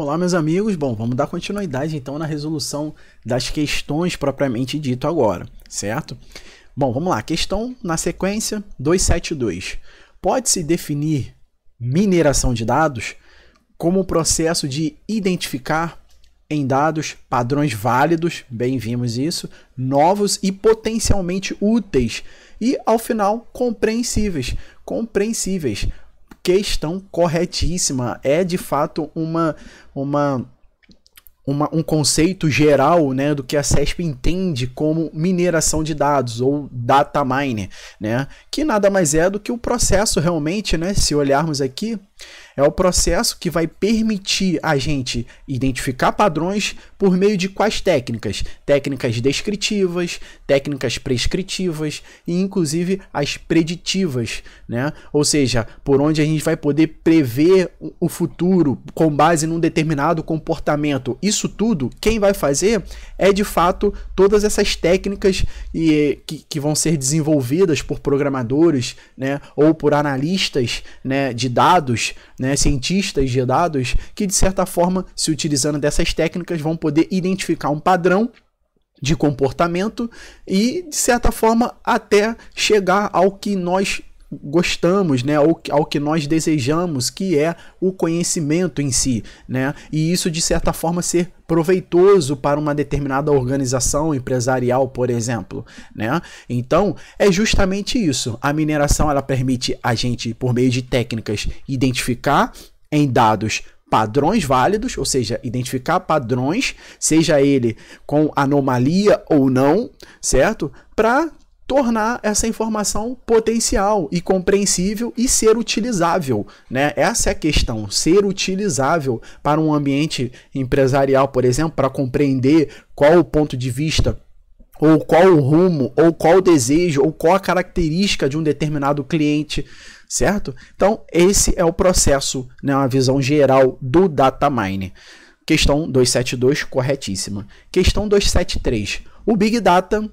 Olá, meus amigos. Bom, vamos dar continuidade então na resolução das questões propriamente dito agora, certo? Bom, vamos lá. Questão na sequência 272. Pode-se definir mineração de dados como o processo de identificar em dados padrões válidos, bem vimos isso, novos e potencialmente úteis e ao final compreensíveis, compreensíveis questão corretíssima. É de fato uma uma uma, um conceito geral né, do que a CESP entende como mineração de dados ou data mining né, que nada mais é do que o processo realmente, né, se olharmos aqui é o processo que vai permitir a gente identificar padrões por meio de quais técnicas? Técnicas descritivas, técnicas prescritivas e inclusive as preditivas, né? Ou seja, por onde a gente vai poder prever o futuro com base num determinado comportamento. Isso tudo, quem vai fazer é de fato todas essas técnicas e, que, que vão ser desenvolvidas por programadores, né? Ou por analistas, né? De dados né, cientistas de dados, que de certa forma, se utilizando dessas técnicas, vão poder identificar um padrão de comportamento e, de certa forma, até chegar ao que nós gostamos, né, ao, ao que nós desejamos, que é o conhecimento em si, né? E isso de certa forma ser proveitoso para uma determinada organização empresarial, por exemplo, né? Então, é justamente isso. A mineração ela permite a gente por meio de técnicas identificar em dados padrões válidos, ou seja, identificar padrões, seja ele com anomalia ou não, certo? Para tornar essa informação potencial e compreensível e ser utilizável, né? Essa é a questão, ser utilizável para um ambiente empresarial, por exemplo, para compreender qual o ponto de vista ou qual o rumo, ou qual o desejo, ou qual a característica de um determinado cliente, certo? Então, esse é o processo, né, uma visão geral do data mining. Questão 272 corretíssima. Questão 273. O Big Data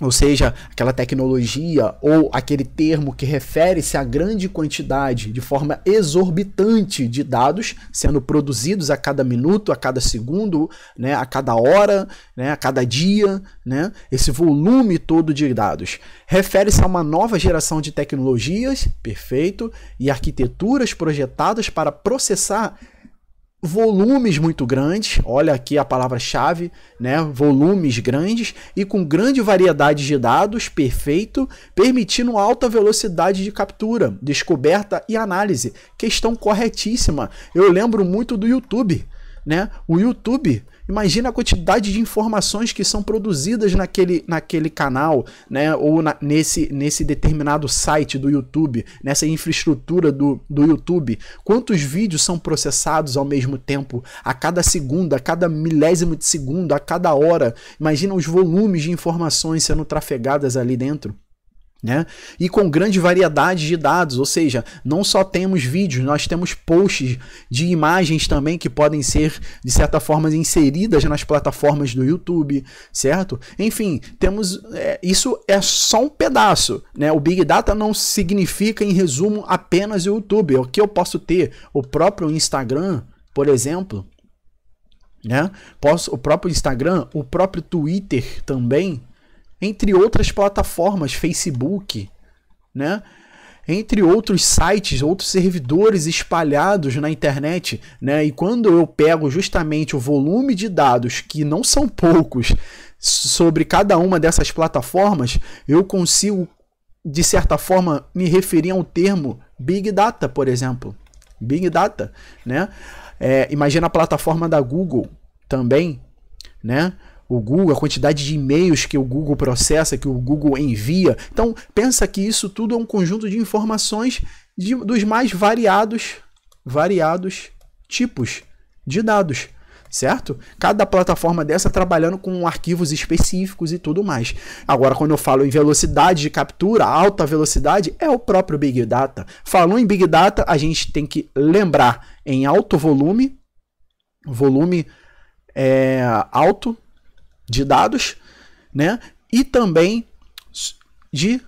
ou seja, aquela tecnologia ou aquele termo que refere-se à grande quantidade de forma exorbitante de dados sendo produzidos a cada minuto, a cada segundo, né, a cada hora, né, a cada dia, né, esse volume todo de dados. Refere-se a uma nova geração de tecnologias, perfeito, e arquiteturas projetadas para processar volumes muito grandes, olha aqui a palavra-chave, né? Volumes grandes e com grande variedade de dados, perfeito, permitindo alta velocidade de captura, descoberta e análise. Questão corretíssima. Eu lembro muito do YouTube, né? O YouTube Imagina a quantidade de informações que são produzidas naquele, naquele canal, né? Ou na, nesse, nesse determinado site do YouTube, nessa infraestrutura do, do YouTube. Quantos vídeos são processados ao mesmo tempo, a cada segundo, a cada milésimo de segundo, a cada hora. Imagina os volumes de informações sendo trafegadas ali dentro. Né? E com grande variedade de dados, ou seja, não só temos vídeos, nós temos posts de imagens também que podem ser de certa forma inseridas nas plataformas do YouTube, certo? Enfim, temos é, isso é só um pedaço, né? O Big Data não significa em resumo apenas o YouTube, é o que eu posso ter o próprio Instagram, por exemplo, né? Posso o próprio Instagram, o próprio Twitter também, entre outras plataformas, Facebook, né? entre outros sites, outros servidores espalhados na internet, né? E quando eu pego justamente o volume de dados, que não são poucos, sobre cada uma dessas plataformas, eu consigo, de certa forma, me referir a um termo Big Data, por exemplo. Big Data, né? É, imagina a plataforma da Google também, né? o Google, a quantidade de e-mails que o Google processa, que o Google envia. Então, pensa que isso tudo é um conjunto de informações de, dos mais variados, variados tipos de dados, certo? Cada plataforma dessa trabalhando com arquivos específicos e tudo mais. Agora, quando eu falo em velocidade de captura, alta velocidade, é o próprio Big Data. Falou em Big Data, a gente tem que lembrar em alto volume, volume é, alto, de dados, né? E também de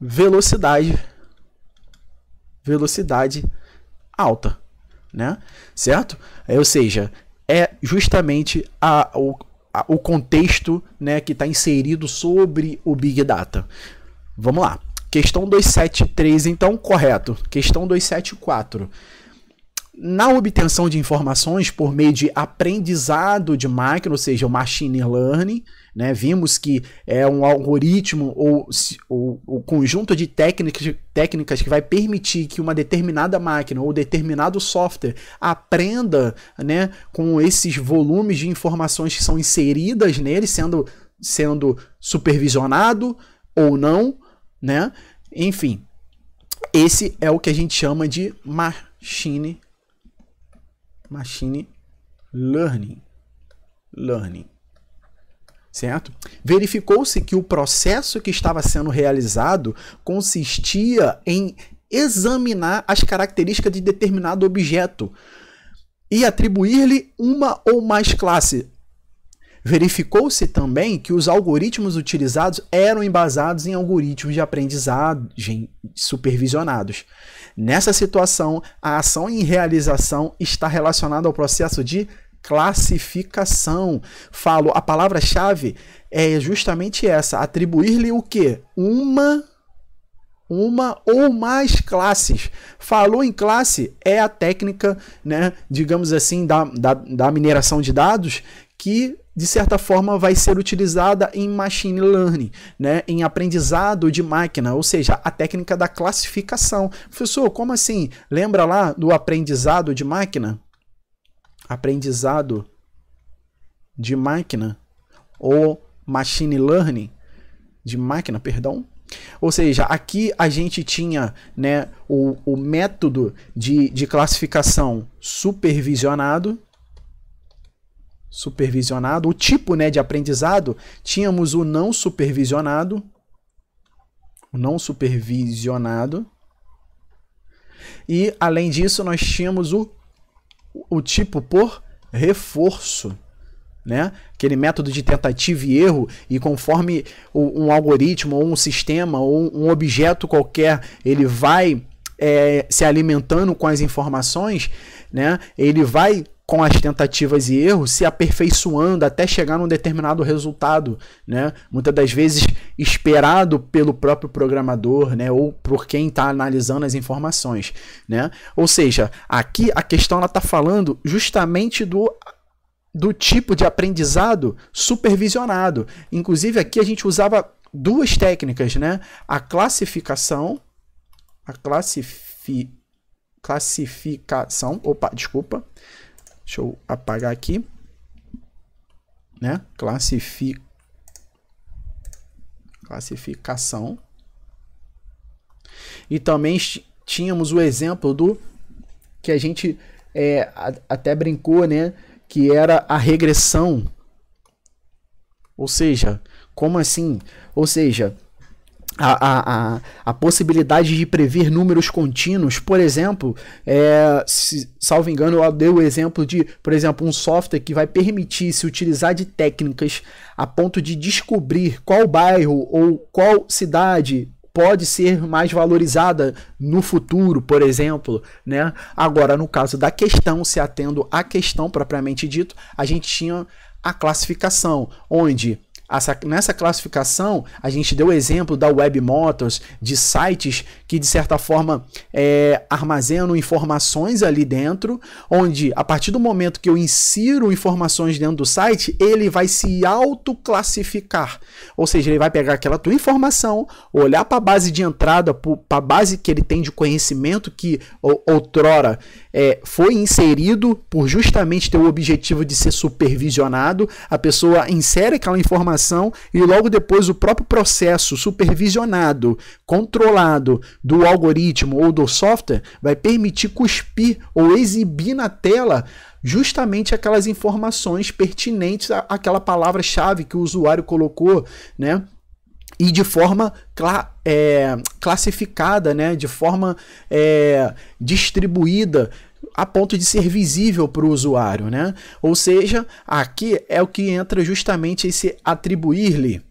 velocidade velocidade alta, né? Certo? É, ou seja, é justamente a, o, a, o contexto né, que está inserido sobre o Big Data. Vamos lá. Questão 273, então, correto. Questão 274 na obtenção de informações por meio de aprendizado de máquina, ou seja, o machine learning, né? vimos que é um algoritmo ou o conjunto de técnicas, técnicas que vai permitir que uma determinada máquina ou determinado software aprenda né, com esses volumes de informações que são inseridas nele, sendo, sendo supervisionado ou não, né? enfim. Esse é o que a gente chama de machine Machine Learning. Learning. Certo? Verificou-se que o processo que estava sendo realizado consistia em examinar as características de determinado objeto e atribuir-lhe uma ou mais classes. Verificou-se também que os algoritmos utilizados eram embasados em algoritmos de aprendizagem supervisionados. Nessa situação, a ação em realização está relacionada ao processo de classificação. Falo, a palavra-chave é justamente essa, atribuir-lhe o que? Uma uma ou mais classes. Falou em classe é a técnica, né, digamos assim, da, da, da mineração de dados que de certa forma vai ser utilizada em machine learning, né, em aprendizado de máquina, ou seja, a técnica da classificação. Professor, como assim? Lembra lá do aprendizado de máquina? Aprendizado de máquina ou machine learning de máquina, perdão. Ou seja, aqui a gente tinha né, o, o método de, de classificação supervisionado, supervisionado, o tipo né, de aprendizado, tínhamos o não supervisionado, o não supervisionado, e além disso nós tínhamos o, o tipo por reforço. Né? Aquele método de tentativa e erro, e conforme o, um algoritmo, ou um sistema, ou um objeto qualquer, ele vai é, se alimentando com as informações, né? ele vai com as tentativas e erros, se aperfeiçoando até chegar num determinado resultado, né? Muitas das vezes esperado pelo próprio programador, né? Ou por quem está analisando as informações, né? Ou seja, aqui a questão ela está falando justamente do do tipo de aprendizado supervisionado. Inclusive aqui a gente usava duas técnicas, né? A classificação, a classifi, classificação, opa, desculpa Deixa eu apagar aqui. Né? Classific, Classificação. E também tínhamos o exemplo do que a gente é, a, até brincou, né? Que era a regressão. Ou seja, como assim? Ou seja, a, a, a, possibilidade de prever números contínuos, por exemplo, é, se, salvo engano, eu dei o exemplo de, por exemplo, um software que vai permitir se utilizar de técnicas a ponto de descobrir qual bairro ou qual cidade pode ser mais valorizada no futuro, por exemplo, né? Agora, no caso da questão, se atendo à questão propriamente dito, a gente tinha a classificação, onde essa, nessa classificação, a gente deu o exemplo da Web Motors, de sites que, de certa forma, é, armazenam informações ali dentro, onde, a partir do momento que eu insiro informações dentro do site, ele vai se autoclassificar. Ou seja, ele vai pegar aquela tua informação, olhar para a base de entrada, para a base que ele tem de conhecimento que outrora é, foi inserido por justamente ter o objetivo de ser supervisionado. A pessoa insere aquela informação e logo depois o próprio processo supervisionado, controlado do algoritmo ou do software vai permitir cuspir ou exibir na tela justamente aquelas informações pertinentes à, àquela palavra-chave que o usuário colocou, né? E de forma cla é, classificada, né? de forma é, distribuída a ponto de ser visível para o usuário, né? Ou seja, aqui é o que entra justamente esse atribuir-lhe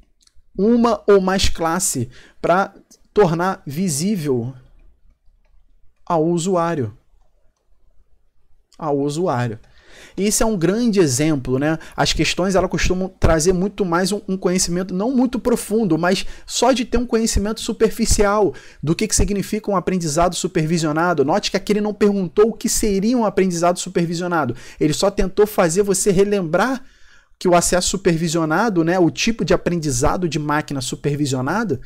uma ou mais classe para tornar visível ao usuário. Ao usuário. E isso é um grande exemplo, né? As questões elas costumam trazer muito mais um, um conhecimento não muito profundo, mas só de ter um conhecimento superficial do que, que significa um aprendizado supervisionado. Note que aquele não perguntou o que seria um aprendizado supervisionado. Ele só tentou fazer você relembrar que o acesso supervisionado, né, o tipo de aprendizado de máquina supervisionada,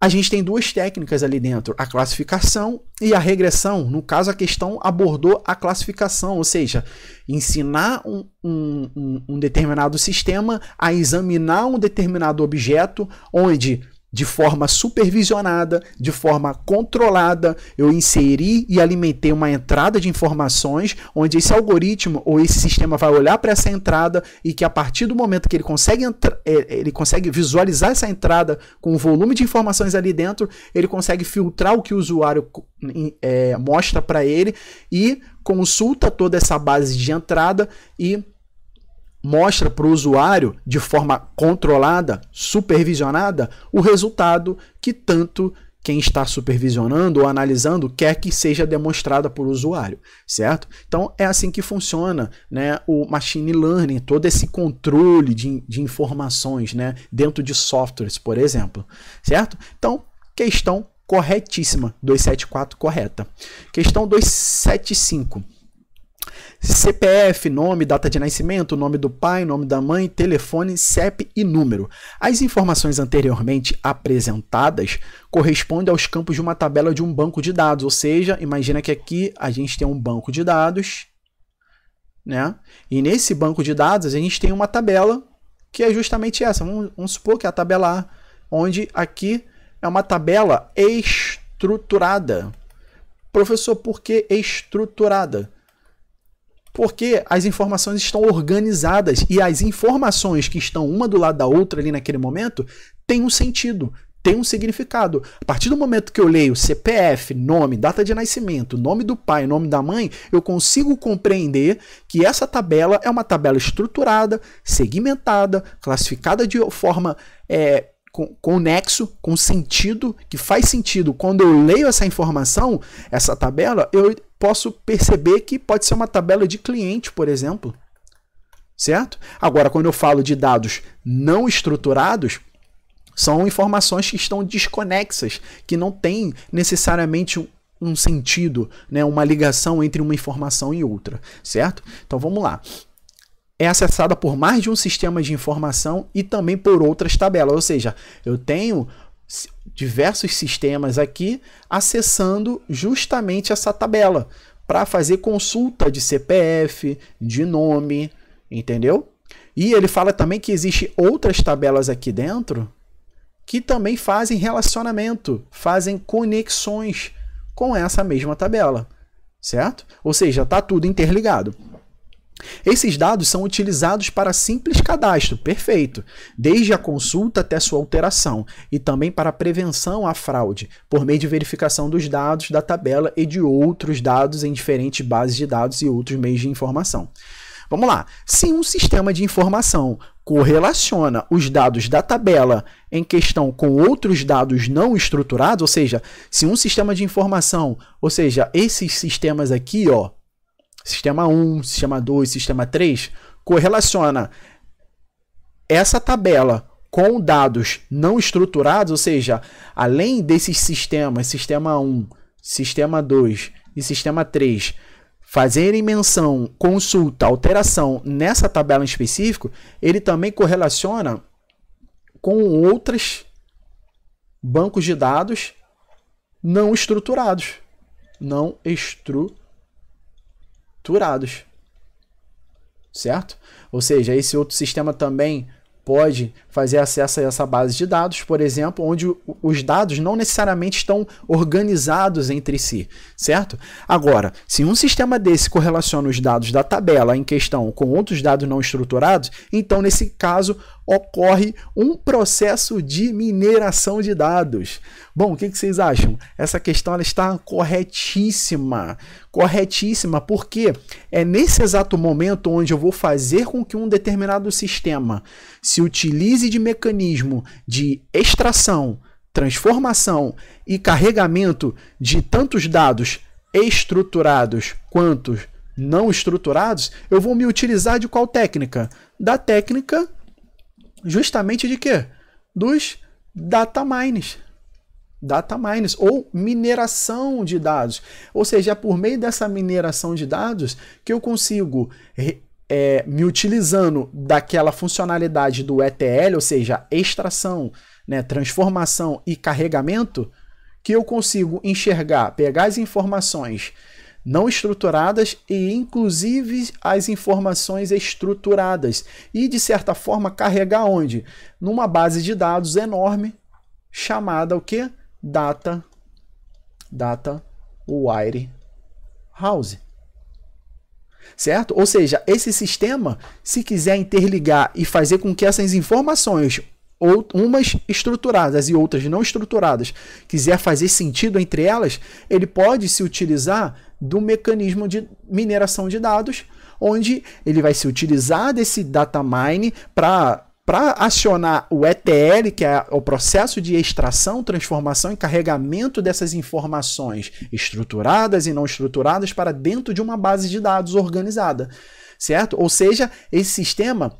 a gente tem duas técnicas ali dentro, a classificação e a regressão. No caso, a questão abordou a classificação, ou seja, ensinar um, um, um determinado sistema a examinar um determinado objeto, onde de forma supervisionada, de forma controlada, eu inseri e alimentei uma entrada de informações onde esse algoritmo ou esse sistema vai olhar para essa entrada e que a partir do momento que ele consegue é, ele consegue visualizar essa entrada com o volume de informações ali dentro, ele consegue filtrar o que o usuário é, mostra para ele e consulta toda essa base de entrada e mostra para o usuário, de forma controlada, supervisionada, o resultado que tanto quem está supervisionando ou analisando quer que seja demonstrada por usuário, certo? Então é assim que funciona né, o machine learning, todo esse controle de, de informações né, dentro de softwares, por exemplo, certo? Então, questão corretíssima, 274 correta. Questão 275. CPF, nome, data de nascimento, nome do pai, nome da mãe, telefone, CEP e número. As informações anteriormente apresentadas correspondem aos campos de uma tabela de um banco de dados, ou seja, imagina que aqui a gente tem um banco de dados, né? E nesse banco de dados a gente tem uma tabela que é justamente essa. Vamos, vamos supor que é a tabela A, onde aqui é uma tabela estruturada. Professor, por que estruturada? Porque as informações estão organizadas e as informações que estão uma do lado da outra ali naquele momento têm um sentido, tem um significado. A partir do momento que eu leio CPF, nome, data de nascimento, nome do pai, nome da mãe, eu consigo compreender que essa tabela é uma tabela estruturada, segmentada, classificada de forma é, conexo, com sentido, que faz sentido. Quando eu leio essa informação, essa tabela, eu posso perceber que pode ser uma tabela de cliente, por exemplo. Certo? Agora, quando eu falo de dados não estruturados, são informações que estão desconexas, que não têm necessariamente um sentido, né, uma ligação entre uma informação e outra, certo? Então vamos lá é acessada por mais de um sistema de informação e também por outras tabelas. Ou seja, eu tenho diversos sistemas aqui acessando justamente essa tabela para fazer consulta de CPF, de nome, entendeu? E ele fala também que existe outras tabelas aqui dentro que também fazem relacionamento, fazem conexões com essa mesma tabela, certo? Ou seja, está tudo interligado. Esses dados são utilizados para simples cadastro, perfeito, desde a consulta até sua alteração, e também para prevenção à fraude, por meio de verificação dos dados da tabela e de outros dados em diferentes bases de dados e outros meios de informação. Vamos lá. Se um sistema de informação correlaciona os dados da tabela em questão com outros dados não estruturados, ou seja, se um sistema de informação, ou seja, esses sistemas aqui, ó, sistema 1, sistema 2, sistema 3, correlaciona essa tabela com dados não estruturados, ou seja, além desses sistemas, sistema 1, sistema 2 e sistema 3, fazerem menção, consulta, alteração nessa tabela em específico, ele também correlaciona com outros bancos de dados não estruturados. Não estruturados capturados. Certo? Ou seja, esse outro sistema também pode fazer acesso a essa base de dados, por exemplo, onde os dados não necessariamente estão organizados entre si, certo? Agora, se um sistema desse correlaciona os dados da tabela em questão com outros dados não estruturados, então nesse caso ocorre um processo de mineração de dados. Bom, o que vocês acham? Essa questão está corretíssima corretíssima, porque é nesse exato momento onde eu vou fazer com que um determinado sistema se utilize de mecanismo de extração, transformação e carregamento de tantos dados estruturados quanto não estruturados, eu vou me utilizar de qual técnica? Da técnica justamente de quê? Dos data mines data mines ou mineração de dados. Ou seja, é por meio dessa mineração de dados que eu consigo é, me utilizando daquela funcionalidade do ETL, ou seja, extração, né, transformação e carregamento, que eu consigo enxergar, pegar as informações não estruturadas e inclusive as informações estruturadas e de certa forma carregar onde numa base de dados enorme chamada o que data data wire house. Certo? Ou seja, esse sistema, se quiser interligar e fazer com que essas informações, ou umas estruturadas e outras não estruturadas, quiser fazer sentido entre elas, ele pode se utilizar do mecanismo de mineração de dados, onde ele vai se utilizar desse data mine para para acionar o ETL, que é o processo de extração, transformação e carregamento dessas informações estruturadas e não estruturadas para dentro de uma base de dados organizada, certo? Ou seja, esse sistema,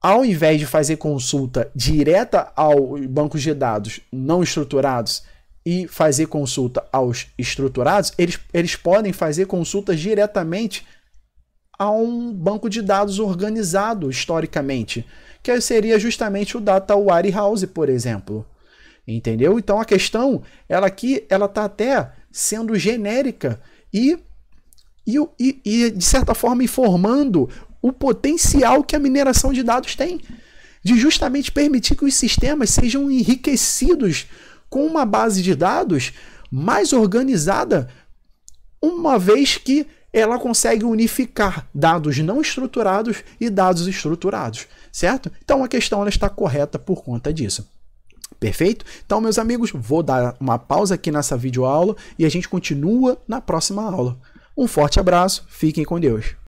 ao invés de fazer consulta direta ao banco de dados não estruturados e fazer consulta aos estruturados, eles, eles podem fazer consultas diretamente a um banco de dados organizado historicamente que seria justamente o Data Warehouse, por exemplo. Entendeu? Então a questão, ela aqui, ela está até sendo genérica e, e, e, e, de certa forma, informando o potencial que a mineração de dados tem, de justamente permitir que os sistemas sejam enriquecidos com uma base de dados mais organizada, uma vez que ela consegue unificar dados não estruturados e dados estruturados, certo? Então a questão ela está correta por conta disso. Perfeito? Então, meus amigos, vou dar uma pausa aqui nessa videoaula e a gente continua na próxima aula. Um forte abraço, fiquem com Deus.